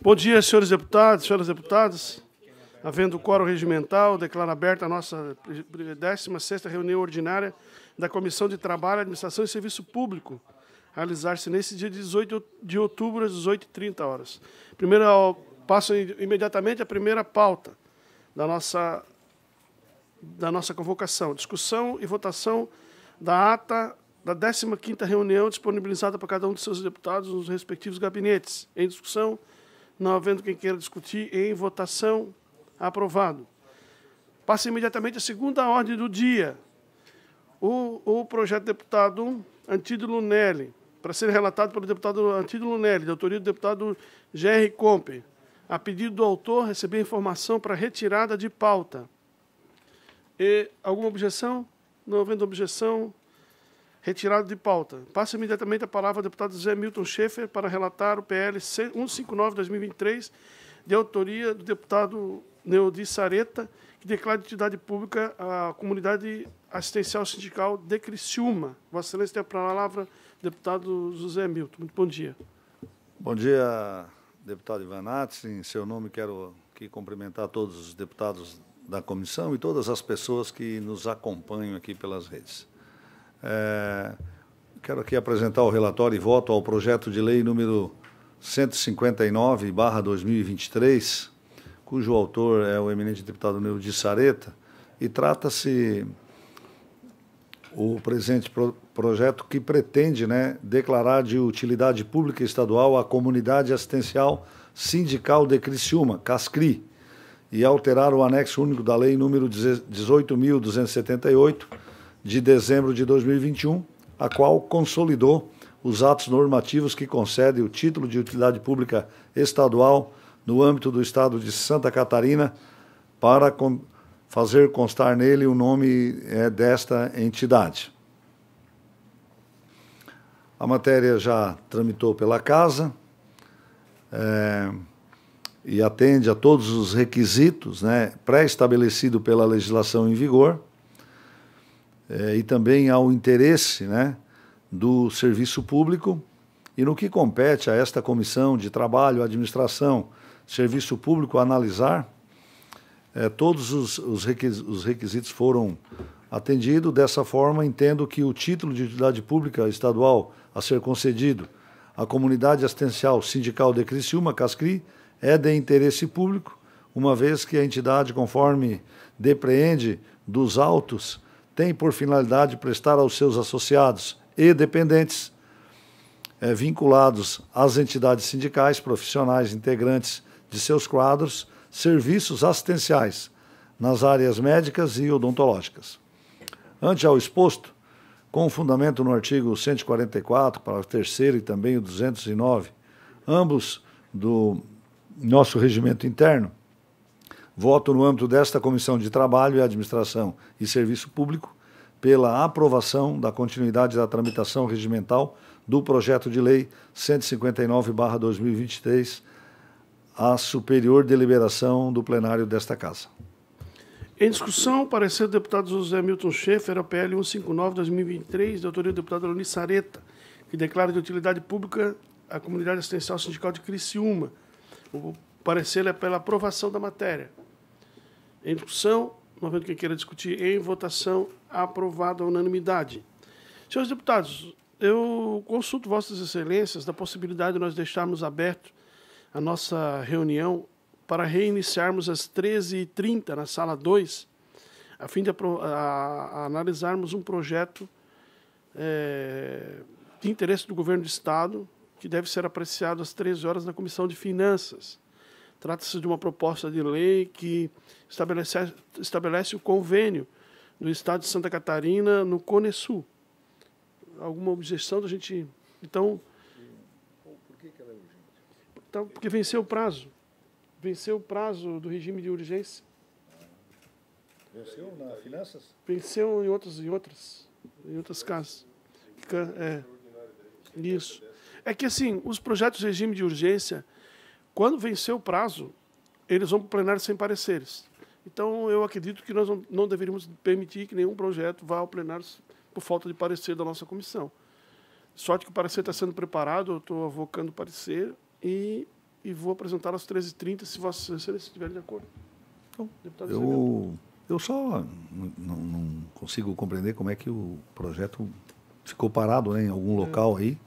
Bom dia, senhores deputados, senhoras deputadas. Havendo quórum regimental, declaro aberta a nossa 16ª reunião ordinária da Comissão de Trabalho, Administração e Serviço Público, realizar-se nesse dia 18 de outubro, às 18h30. Primeiro, passo imediatamente a primeira pauta da nossa, da nossa convocação. Discussão e votação da ata da 15ª reunião disponibilizada para cada um de seus deputados nos respectivos gabinetes. Em discussão, não havendo quem queira discutir, em votação, aprovado. Passa imediatamente a segunda ordem do dia. O, o projeto deputado Antídio Lunelli, para ser relatado pelo deputado Antídio Lunelli, de autoria do deputado gr Comper. A pedido do autor, receber informação para retirada de pauta. E alguma objeção? Não havendo objeção, Retirado de pauta. Passa imediatamente a palavra ao deputado Zé Milton Schaefer para relatar o PL 159-2023, de autoria do deputado Neodi Sareta, que declara de entidade pública a comunidade assistencial sindical de Criciúma. Vossa Excelência tem a palavra, deputado José Milton. Muito bom dia. Bom dia, deputado Ivan Nates. Em seu nome, quero aqui cumprimentar todos os deputados da comissão e todas as pessoas que nos acompanham aqui pelas redes. É, quero aqui apresentar o relatório e voto ao projeto de lei número 159, 2023, cujo autor é o eminente deputado Neil de Sareta, e trata-se o presente pro projeto que pretende né, declarar de utilidade pública estadual a comunidade assistencial sindical de Criciúma, CASCRI, e alterar o anexo único da lei número 18.278, de dezembro de 2021, a qual consolidou os atos normativos que concedem o título de utilidade pública estadual no âmbito do Estado de Santa Catarina para fazer constar nele o nome é, desta entidade. A matéria já tramitou pela Casa é, e atende a todos os requisitos né, pré-estabelecido pela legislação em vigor eh, e também ao interesse né, do serviço público. E no que compete a esta comissão de trabalho, administração, serviço público analisar, eh, todos os, os, requis, os requisitos foram atendidos. Dessa forma, entendo que o título de utilidade pública estadual a ser concedido à comunidade assistencial sindical de Criciúma, Cascri, é de interesse público, uma vez que a entidade, conforme depreende dos autos tem por finalidade prestar aos seus associados e dependentes é, vinculados às entidades sindicais, profissionais integrantes de seus quadros, serviços assistenciais nas áreas médicas e odontológicas. Ante ao exposto, com fundamento no artigo 144, parágrafo 3 e também o 209, ambos do nosso regimento interno, Voto no âmbito desta Comissão de Trabalho, e Administração e Serviço Público pela aprovação da continuidade da tramitação regimental do projeto de lei 159/2023 à superior deliberação do plenário desta casa. Em discussão, parecer do deputado José Milton Schaefer, a PL 159/2023, de autoria do deputado Leoni Sareta, que declara de utilidade pública a comunidade assistencial sindical de Criciúma. O parecer é pela aprovação da matéria. Em discussão, não havendo quem queira discutir, em votação, aprovado a unanimidade. Senhores deputados, eu consulto Vossas Excelências da possibilidade de nós deixarmos aberto a nossa reunião para reiniciarmos às 13h30 na sala 2, a fim de a, a, a analisarmos um projeto é, de interesse do governo do Estado que deve ser apreciado às 13 horas na Comissão de Finanças. Trata-se de uma proposta de lei que estabelece, estabelece o convênio do Estado de Santa Catarina no Cone Sul. Alguma objeção da gente. Então. Por que, ela é urgente? Então, porque venceu o prazo. Venceu o prazo do regime de urgência. Venceu na finanças? Venceu em outras, em outras, em outras casas. É, né? isso. É que assim, os projetos de regime de urgência quando vencer o prazo, eles vão para o plenário sem pareceres. Então, eu acredito que nós não, não deveríamos permitir que nenhum projeto vá ao plenário por falta de parecer da nossa comissão. Sorte que o parecer está sendo preparado, eu estou avocando o parecer e, e vou apresentar às 13h30, se vocês estiverem de acordo. Então, deputado eu, eu só não, não, consigo compreender como é que o projeto ficou parado né, em algum local é. aí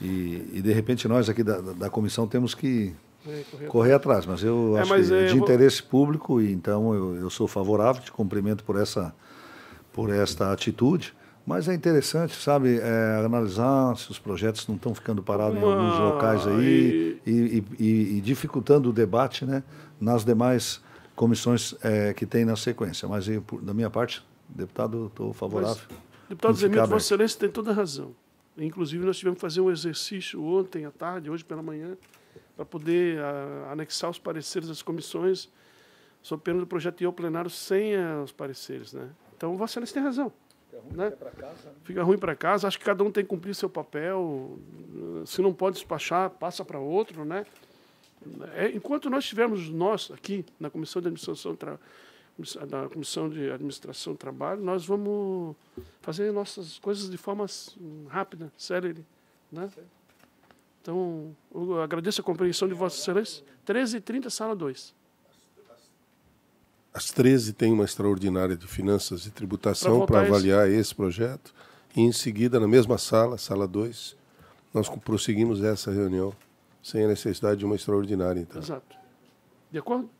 e, e de repente nós aqui da, da comissão temos que correr, atrás. Mas eu é, acho mas que é, de interesse vou... público, e então eu, eu, sou favorável, te cumprimento por essa, por esta atitude. Mas é interessante, sabe, é, analisar se os projetos não estão ficando parados Uma... em alguns locais aí e... E, e, e dificultando o debate né, nas demais comissões é, que tem na sequência. Mas eu, por, da minha parte, deputado, estou favorável. Mas, deputado Zemito, Vossa Excelência tem toda a razão. Inclusive, nós tivemos que fazer um exercício ontem à tarde, hoje pela manhã, para poder a, ah, anexar os pareceres das comissões sob pena do projeto de ir ao plenário sem a, ah, os pareceres. Né? Então, Vossa Excelência tem razão. Fica ruim né? É para casa. Né? Fica ruim para casa. Acho que cada um tem que cumprir seu papel. Se não pode despachar, passa para outro. Né? É, enquanto nós tivermos nós aqui, na Comissão de Administração da Comissão de Administração do Trabalho, nós vamos fazer nossas coisas de forma rápida, célere. Né? Então, eu agradeço a compreensão de Vossa Excelência. 13h30, sala 2. Às 13 tem uma extraordinária de finanças e tributação para avaliar esse. esse projeto. E em seguida, na mesma sala, sala 2, nós prosseguimos essa reunião sem a necessidade de uma extraordinária. Então. Exato. De acordo?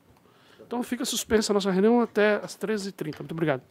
Então fica suspensa a nossa reunião até às 13h30. Muito obrigado.